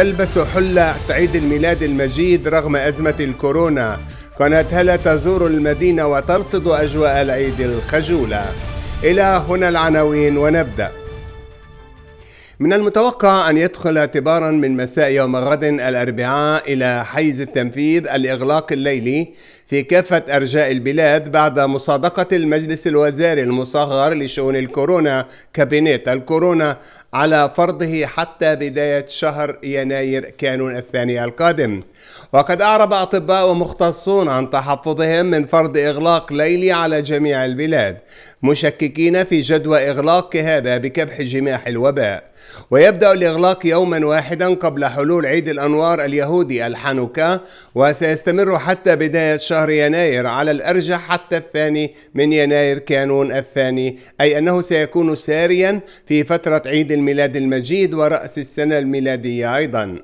تلبس حلة عيد الميلاد المجيد رغم أزمة الكورونا قناة هلا تزور المدينة وترصد أجواء العيد الخجولة إلى هنا العناوين ونبدأ من المتوقع أن يدخل اعتبارا من مساء يوم غد الأربعاء إلى حيز التنفيذ الإغلاق الليلي في كافة أرجاء البلاد بعد مصادقة المجلس الوزاري المصغر لشؤون الكورونا كابينيت الكورونا على فرضه حتى بداية شهر يناير كانون الثاني القادم وقد أعرب أطباء ومختصون عن تحفظهم من فرض إغلاق ليلي على جميع البلاد مشككين في جدوى إغلاق هذا بكبح جماح الوباء ويبدأ الإغلاق يوما واحدا قبل حلول عيد الأنوار اليهودي الحنوكا وسيستمر حتى بداية شهر يناير على الأرجح حتى الثاني من يناير كانون الثاني أي أنه سيكون ساريا في فترة عيد الميلاد المجيد ورأس السنة الميلادية أيضا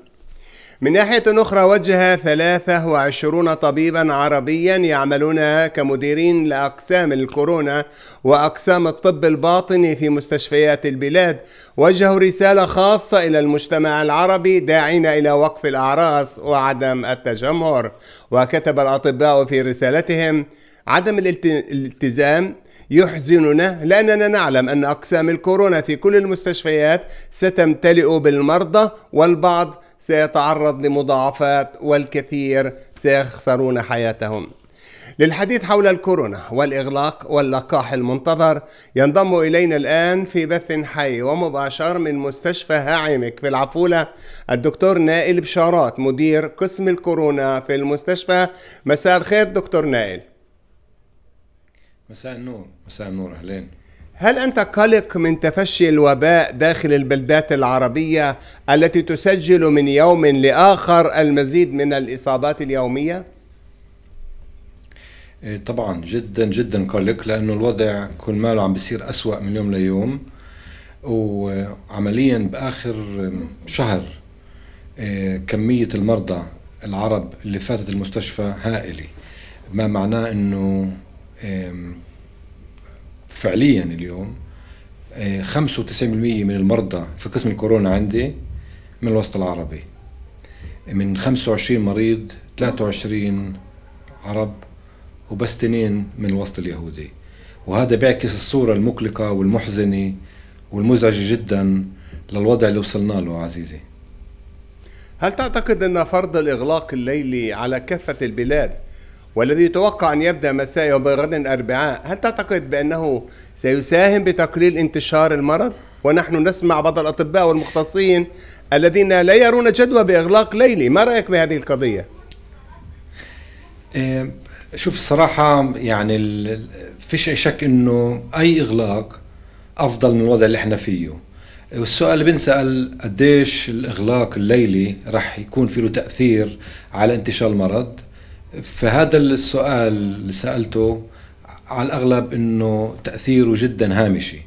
من ناحية أخرى وجه 23 طبيبا عربيا يعملون كمديرين لأقسام الكورونا وأقسام الطب الباطني في مستشفيات البلاد وجهوا رسالة خاصة إلى المجتمع العربي داعين إلى وقف الأعراس وعدم التجمهر وكتب الأطباء في رسالتهم عدم الالتزام يحزننا لأننا نعلم أن أقسام الكورونا في كل المستشفيات ستمتلئ بالمرضى والبعض سيتعرض لمضاعفات والكثير سيخسرون حياتهم للحديث حول الكورونا والإغلاق واللقاح المنتظر ينضم إلينا الآن في بث حي ومباشر من مستشفى هاعمك في العفولة الدكتور نائل بشارات مدير قسم الكورونا في المستشفى مساء الخير دكتور نائل مساء النور مساء النور أهلين هل أنت قلق من تفشي الوباء داخل البلدات العربية التي تسجل من يوم لآخر المزيد من الإصابات اليومية؟ إيه، طبعا جدا جدا قلق لأنه الوضع كل ماله عم بيصير أسوأ من يوم ليوم وعمليا بآخر شهر إيه، كمية المرضى العرب اللي فاتت المستشفى هائلة ما معناه أنه إيه، فعليا اليوم 95% آه، من المرضى في قسم الكورونا عندي من الوسط العربي من 25 مريض 23 عرب وبس اثنين من الوسط اليهودي وهذا بيعكس الصورة المقلقة والمحزنة والمزعجة جدا للوضع اللي وصلنا له عزيزي هل تعتقد أن فرض الإغلاق الليلي على كافة البلاد والذي يتوقع أن يبدأ مساء يوم غد الأربعاء هل تعتقد بأنه سيساهم بتقليل انتشار المرض؟ ونحن نسمع بعض الأطباء والمختصين الذين لا يرون جدوى بإغلاق ليلي ما رأيك بهذه القضية؟ إيه، شوف الصراحة يعني فيش شك أنه أي إغلاق أفضل من الوضع اللي احنا فيه والسؤال اللي بنسأل قديش الإغلاق الليلي رح يكون في له تأثير على انتشار المرض فهذا السؤال اللي سالته على الاغلب انه تاثيره جدا هامشي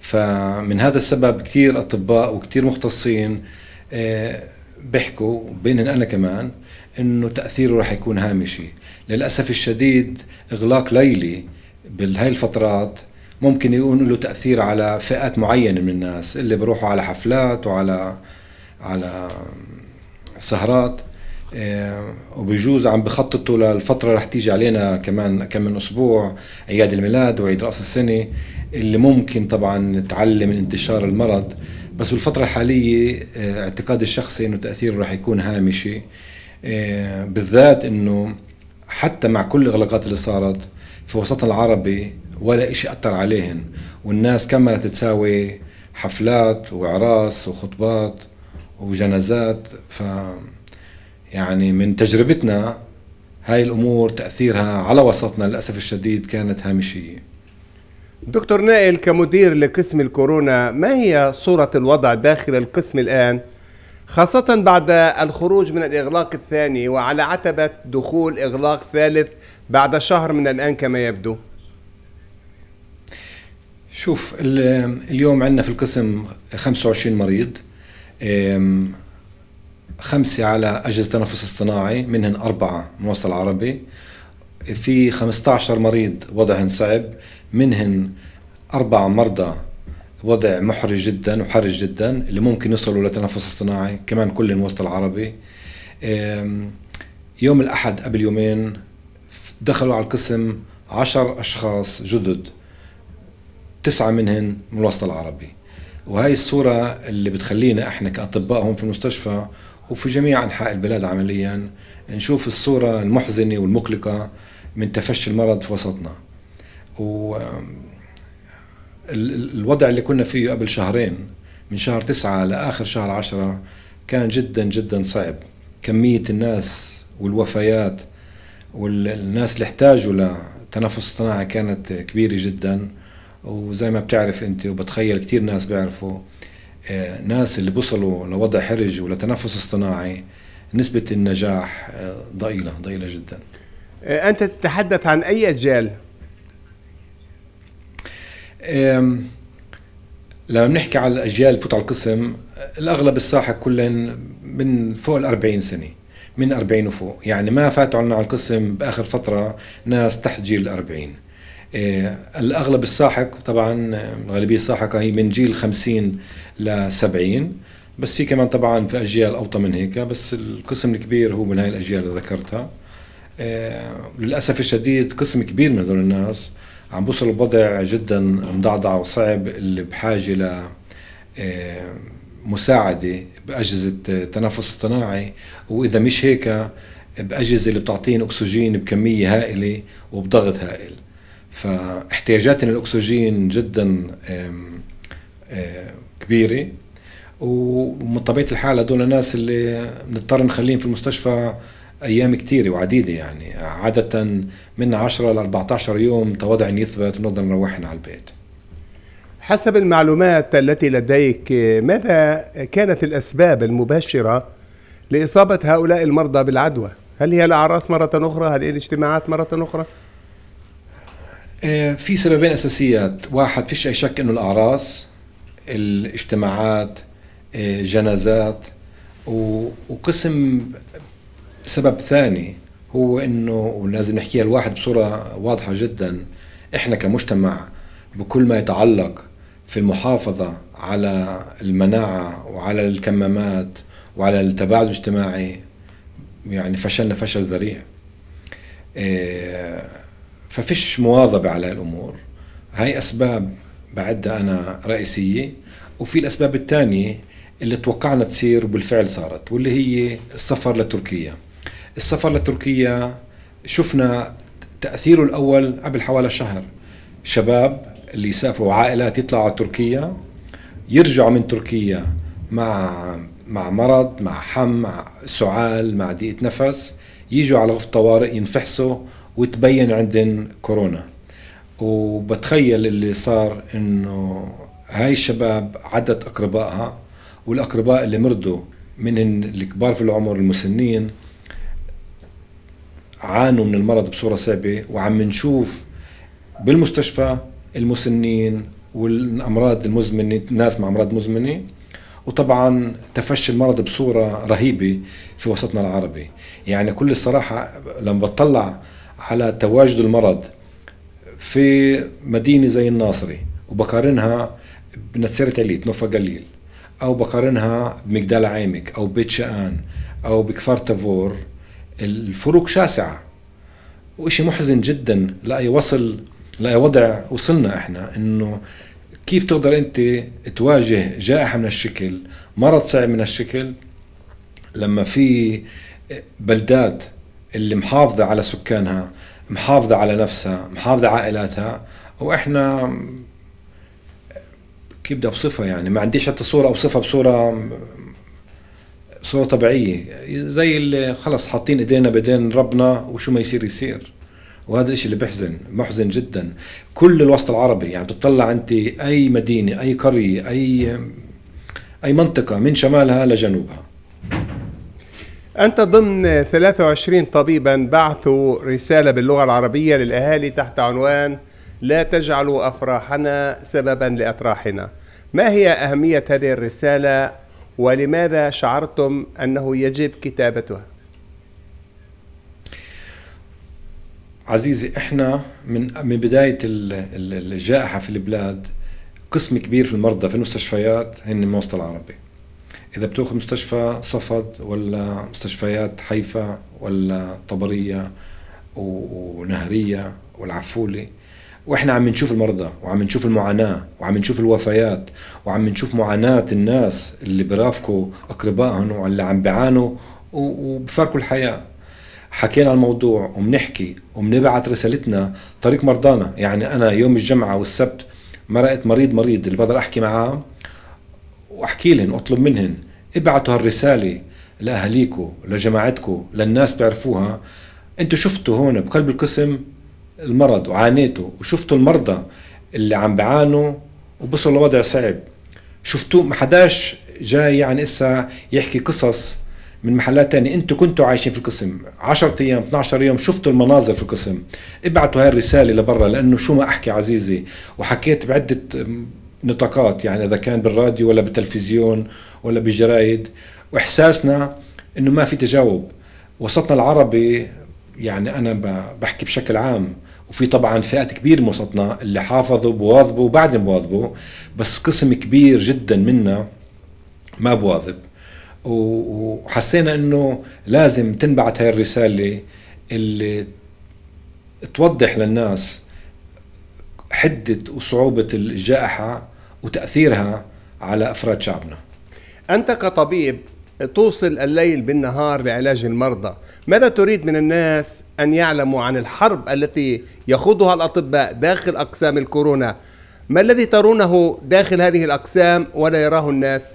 فمن هذا السبب كثير اطباء وكثير مختصين آه، بيحكوا بينهم انا كمان انه تاثيره رح يكون هامشي للاسف الشديد اغلاق ليلي بهاي الفترات ممكن يكون له تاثير على فئات معينه من الناس اللي بروحوا على حفلات وعلى على سهرات آه، وبجوز عم بخططوا للفتره رح تيجي علينا كمان كم من اسبوع اعياد الميلاد وعيد راس السنه اللي ممكن طبعا تعلم من انتشار المرض بس بالفتره الحاليه آه، اعتقادي الشخصي انه تاثيره رح يكون هامشي آه، بالذات انه حتى مع كل الاغلاقات اللي صارت في وسطنا العربي ولا شيء اثر عليهم والناس كملت تساوي حفلات واعراس وخطبات وجنازات ف يعني من تجربتنا هاي الأمور تأثيرها على وسطنا للأسف الشديد كانت هامشية دكتور نائل كمدير لقسم الكورونا ما هي صورة الوضع داخل القسم الآن؟ خاصة بعد الخروج من الإغلاق الثاني وعلى عتبة دخول إغلاق ثالث بعد شهر من الآن كما يبدو شوف اليوم عندنا في القسم 25 مريض خمسة على أجهزة تنفس اصطناعي منهم أربعة من وسط العربي في 15 مريض وضعهم صعب منهم أربع مرضى وضع محرج جدا وحرج جدا اللي ممكن يوصلوا لتنفس اصطناعي كمان كل الوسط العربي يوم الأحد قبل يومين دخلوا على القسم عشر أشخاص جدد تسعة منهم من الوسط العربي وهي الصورة اللي بتخلينا احنا كأطباء هون في المستشفى وفي جميع أنحاء البلاد عمليا نشوف الصورة المحزنة والمقلقة من تفشي المرض في وسطنا و الوضع اللي كنا فيه قبل شهرين من شهر تسعة لآخر شهر عشرة كان جدا جدا صعب كمية الناس والوفيات والناس اللي احتاجوا لتنفس الصناعي كانت كبيرة جدا وزي ما بتعرف انت وبتخيل كتير ناس بيعرفوا آه، ناس اللي بوصلوا لوضع حرج ولتنفس اصطناعي نسبة النجاح آه، ضئيلة ضئيلة جدا آه، أنت تتحدث عن أي أجيال؟ لما بنحكي على الأجيال اللي على القسم الأغلب الساحة كلهن من فوق الأربعين سنة من 40 وفوق يعني ما فاتوا على القسم بآخر فترة ناس تحت جيل الأربعين آه، الأغلب الساحق طبعا الغالبية الساحقة هي من جيل 50 ل 70 بس في كمان طبعا في أجيال أوطى من هيك بس القسم الكبير هو من هاي الأجيال اللي ذكرتها آه، للأسف الشديد قسم كبير من هذول الناس عم بوصلوا بوضع جدا مضعضع وصعب اللي بحاجة ل آه، مساعدة بأجهزة تنفس اصطناعي وإذا مش هيك بأجهزة اللي بتعطيني أكسجين بكمية هائلة وبضغط هائل فاحتياجاتنا للأكسجين جدا آه، كبيرة ومن طبيعة الحال هذول الناس اللي بنضطر نخليهم في المستشفى أيام كثيرة وعديدة يعني عادة من 10 ل 14 يوم تواضع يثبت ونقدر نروحنا على البيت حسب المعلومات التي لديك ماذا كانت الأسباب المباشرة لإصابة هؤلاء المرضى بالعدوى؟ هل هي الأعراس مرة أخرى؟ هل هي الاجتماعات مرة أخرى؟ آه، في سببين اساسيات واحد فيش اي شك انه الاعراس الاجتماعات آه، جنازات وقسم سبب ثاني هو انه ولازم نحكيها الواحد بصوره واضحه جدا احنا كمجتمع بكل ما يتعلق في المحافظه على المناعه وعلى الكمامات وعلى التباعد الاجتماعي يعني فشلنا فشل ذريع إيه ففيش مواظبة على الأمور هاي أسباب بعدها أنا رئيسية وفي الأسباب الثانية اللي توقعنا تصير وبالفعل صارت واللي هي السفر لتركيا السفر لتركيا شفنا تأثيره الأول قبل حوالي شهر شباب اللي يسافروا عائلات يطلعوا على تركيا يرجعوا من تركيا مع مع مرض مع حم مع سعال مع ضيقة نفس يجوا على غرفة طوارئ ينفحصوا وتبين عندن كورونا وبتخيل اللي صار انه هاي الشباب عدت اقربائها والاقرباء اللي مرضوا من الكبار في العمر المسنين عانوا من المرض بصوره صعبه وعم نشوف بالمستشفى المسنين والامراض المزمنه الناس مع امراض مزمنه وطبعا تفشي المرض بصوره رهيبه في وسطنا العربي يعني كل الصراحه لما بتطلع على تواجد المرض في مدينة زي الناصري وبقارنها بنتسيرة عليت نوفا قليل أو بقارنها بمجدال عامك أو بيت شقان أو بكفار تافور الفروق شاسعة وإشي محزن جدا لأي وصل لأي وضع وصلنا إحنا إنه كيف تقدر أنت تواجه جائحة من الشكل مرض صعب من الشكل لما في بلدات اللي محافظة على سكانها محافظة على نفسها محافظة على عائلاتها وإحنا كيف بدي أوصفها يعني ما عنديش حتى صورة أوصفها بصورة صورة طبيعية زي اللي خلص حاطين إيدينا بإيدين ربنا وشو ما يصير يصير وهذا الشيء اللي بحزن محزن جدا كل الوسط العربي يعني بتطلع أنت أي مدينة أي قرية أي أي منطقة من شمالها لجنوبها أنت ضمن 23 طبيبا بعثوا رسالة باللغة العربية للأهالي تحت عنوان لا تجعلوا أفراحنا سببا لأطراحنا ما هي أهمية هذه الرسالة ولماذا شعرتم أنه يجب كتابتها؟ عزيزي احنا من من بدايه الجائحه في البلاد قسم كبير في المرضى في المستشفيات هن من وسط العربي اذا بتاخذ مستشفى صفد ولا مستشفيات حيفا ولا طبريه ونهريه والعفولي واحنا عم نشوف المرضى وعم نشوف المعاناه وعم نشوف الوفيات وعم نشوف معاناه الناس اللي برافقوا اقربائهم واللي عم بيعانوا وبفارقوا الحياه حكينا الموضوع وبنحكي وبنبعث رسالتنا طريق مرضانا يعني انا يوم الجمعه والسبت مرقت مريض مريض اللي بقدر احكي معاه واحكي لهم واطلب منهم ابعتوا هالرساله لاهاليكم لجماعتكم للناس تعرفوها انتم شفتوا هون بقلب القسم المرض وعانيتوا وشفتوا المرضى اللي عم بيعانوا وبصلوا لوضع صعب شفتوا ما حداش جاي يعني اسا يحكي قصص من محلات تانية انتوا كنتوا عايشين في القسم 10 ايام 12 يوم شفتوا المناظر في القسم ابعتوا هاي الرساله لبرا لانه شو ما احكي عزيزي وحكيت بعده نطاقات يعني اذا كان بالراديو ولا بالتلفزيون ولا بالجرايد واحساسنا انه ما في تجاوب وسطنا العربي يعني انا بحكي بشكل عام وفي طبعا فئات كبير من وسطنا اللي حافظوا بواظبوا وبعدين بواظبوا بس قسم كبير جدا منا ما بواظب وحسينا انه لازم تنبعت هاي الرساله اللي توضح للناس حده وصعوبه الجائحه وتأثيرها على أفراد شعبنا أنت كطبيب توصل الليل بالنهار لعلاج المرضى ماذا تريد من الناس أن يعلموا عن الحرب التي يخوضها الأطباء داخل أقسام الكورونا ما الذي ترونه داخل هذه الأقسام ولا يراه الناس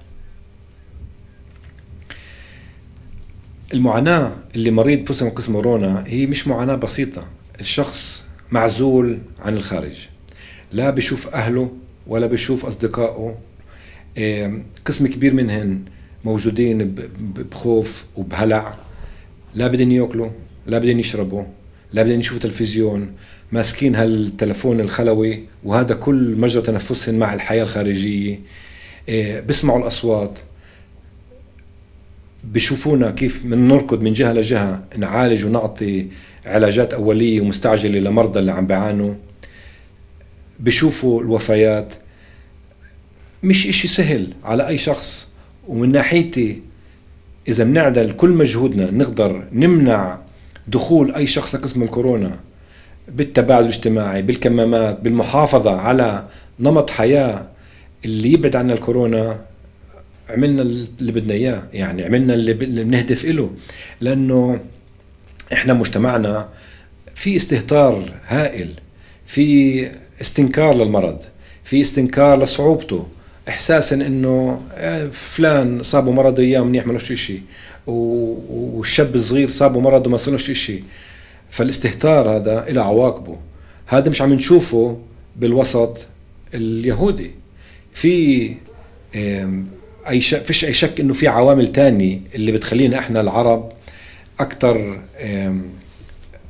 المعاناة اللي مريض بفصل قسم كورونا هي مش معاناة بسيطة الشخص معزول عن الخارج لا بشوف أهله ولا بيشوف أصدقائه قسم كبير منهم موجودين بخوف وبهلع لا بدهم ياكلوا لا بدهم يشربوا لا بدهم يشوفوا تلفزيون ماسكين هالتلفون الخلوي وهذا كل مجرى تنفسهم مع الحياة الخارجية آه، بسمعوا الأصوات بشوفونا كيف من نركض من جهة لجهة نعالج ونعطي علاجات أولية ومستعجلة لمرضى اللي عم بيعانوا بشوفوا الوفيات مش إشي سهل على أي شخص ومن ناحيتي إذا بنعدل كل مجهودنا نقدر نمنع دخول أي شخص لقسم الكورونا بالتباعد الاجتماعي بالكمامات بالمحافظة على نمط حياة اللي يبعد عنا الكورونا عملنا اللي بدنا اياه يعني عملنا اللي بنهدف له لانه احنا مجتمعنا في استهتار هائل في استنكار للمرض في استنكار لصعوبته احساسا انه آه، فلان صابه مرض اياه منيح ما له شيء والشاب الصغير صابه مرض وما صار له شيء فالاستهتار هذا له عواقبه هذا مش عم نشوفه بالوسط اليهودي في اي شك فيش اي شك انه في عوامل تانية اللي بتخلينا احنا العرب اكثر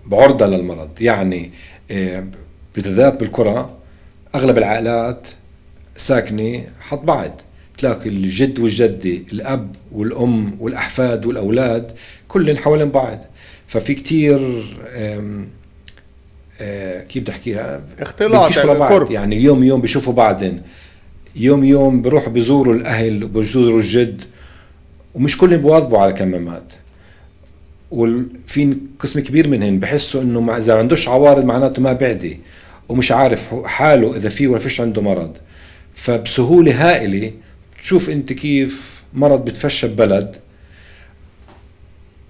بعرضه للمرض يعني بالذات بالكرة أغلب العائلات ساكنة حط بعض تلاقي الجد والجدة الأب والأم والأحفاد والأولاد كلهم حوالين بعض ففي كتير آه، كيف بدي احكيها اختلاط يعني يعني يوم يوم بيشوفوا بعضهم يوم يوم بروحوا بزوروا الاهل وبزوروا الجد ومش كلهم بواظبوا على كمامات وفي قسم كبير منهم بحسوا انه اذا ما عندوش عوارض معناته ما بعدي ومش عارف حاله اذا في ولا فيش عنده مرض فبسهوله هائله تشوف انت كيف مرض بتفشى ببلد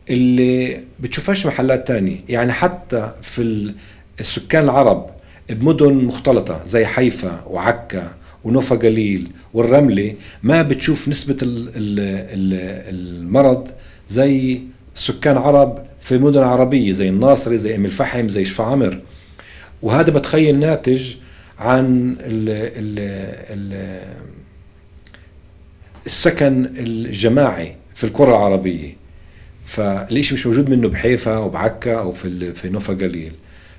اللي بتشوفهاش محلات تانية يعني حتى في السكان العرب بمدن مختلطة زي حيفا وعكا ونوفا قليل والرملة ما بتشوف نسبة المرض زي سكان عرب في مدن عربية زي الناصري زي ام الفحم زي شفا عمر وهذا بتخيل ناتج عن الـ الـ الـ السكن الجماعي في القرى العربيه فالشيء مش موجود منه بحيفا او بعكا او في في نوفا قليل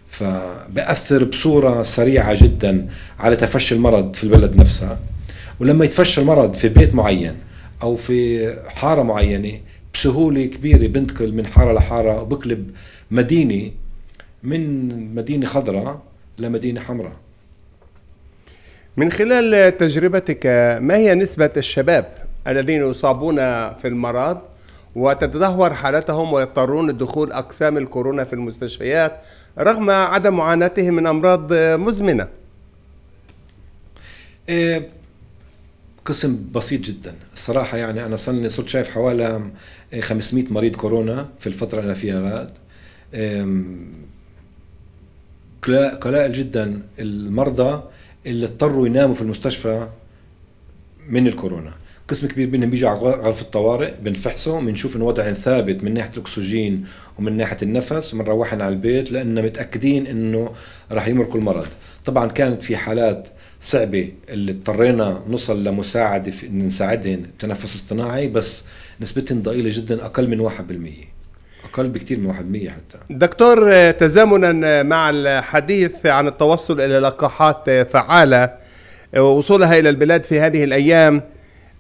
فبأثر بصورة سريعة جدا على تفشي المرض في البلد نفسها ولما يتفشى المرض في بيت معين أو في حارة معينة بسهولة كبيرة بنتقل من حارة لحارة وبقلب مدينة من مدينة خضراء نعم. لمدينة حمراء من خلال تجربتك ما هي نسبة الشباب الذين يصابون في المرض وتتدهور حالتهم ويضطرون لدخول أقسام الكورونا في المستشفيات رغم عدم معاناتهم من أمراض مزمنة إيه، قسم بسيط جدا الصراحة يعني أنا صرني صرت شايف حوالي 500 مريض كورونا في الفترة اللي فيها غاد إيه، قلائل جدا المرضى اللي اضطروا يناموا في المستشفى من الكورونا قسم كبير منهم بيجوا على غرف الطوارئ بنفحصه بنشوف انه وضعهم ثابت من ناحيه الاكسجين ومن ناحيه النفس ومنروحهم على البيت لانه متاكدين انه راح يمرقوا المرض طبعا كانت في حالات صعبه اللي اضطرينا نوصل لمساعده نساعدهم بتنفس اصطناعي بس نسبتهم ضئيله جدا اقل من 1% اقل بكثير من 1% حتى دكتور آه، تزامنا آه، مع الحديث عن التوصل الى لقاحات آه، فعاله ووصولها الى البلاد في هذه الايام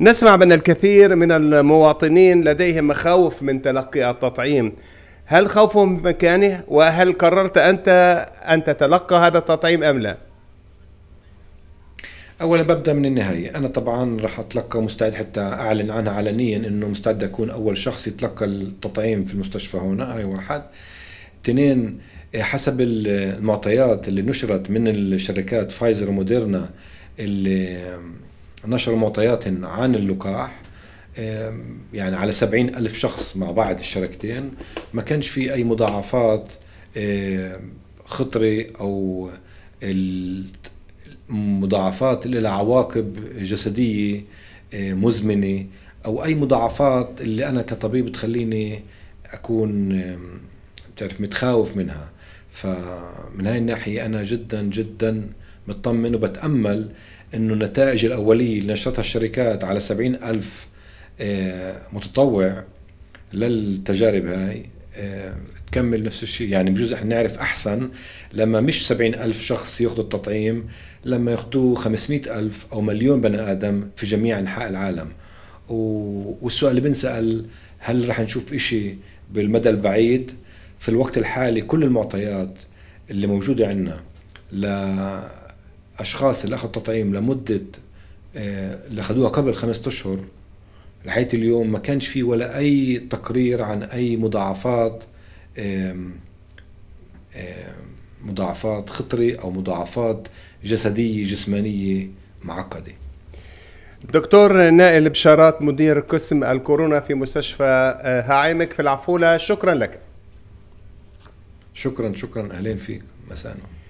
نسمع بان الكثير من المواطنين لديهم مخاوف من تلقي التطعيم هل خوفهم مكانه وهل قررت انت ان تتلقى هذا التطعيم ام لا؟ اولا ببدا من النهايه انا طبعا راح اتلقى مستعد حتى اعلن عنها علنيا انه مستعد اكون اول شخص يتلقى التطعيم في المستشفى هنا اي واحد اثنين حسب المعطيات اللي نشرت من الشركات فايزر وموديرنا اللي نشروا معطياتهم عن اللقاح يعني على سبعين ألف شخص مع بعض الشركتين ما كانش في أي مضاعفات خطرة أو مضاعفات اللي لها عواقب جسديه آه، مزمنه او اي مضاعفات اللي انا كطبيب بتخليني اكون بتعرف متخاوف منها فمن هاي الناحيه انا جدا جدا مطمن وبتامل انه النتائج الاوليه اللي نشرتها الشركات على سبعين الف آه، متطوع للتجارب هاي آه، بكمل نفس الشيء يعني بجوز احنا نعرف احسن لما مش سبعين ألف شخص ياخذوا التطعيم لما ياخذوه خمسمائة ألف أو مليون بني آدم في جميع أنحاء العالم و... والسؤال اللي بنسأل هل رح نشوف إشي بالمدى البعيد في الوقت الحالي كل المعطيات اللي موجودة عندنا لأشخاص اللي أخذوا تطعيم لمدة آه، اللي أخذوها قبل خمسة أشهر لحيت اليوم ما كانش في ولا أي تقرير عن أي مضاعفات مضاعفات خطرة أو مضاعفات جسدية جسمانية معقدة دكتور نائل بشارات مدير قسم الكورونا في مستشفى هعيمك آه، في العفولة شكرا لك شكرا شكرا أهلين فيك مساء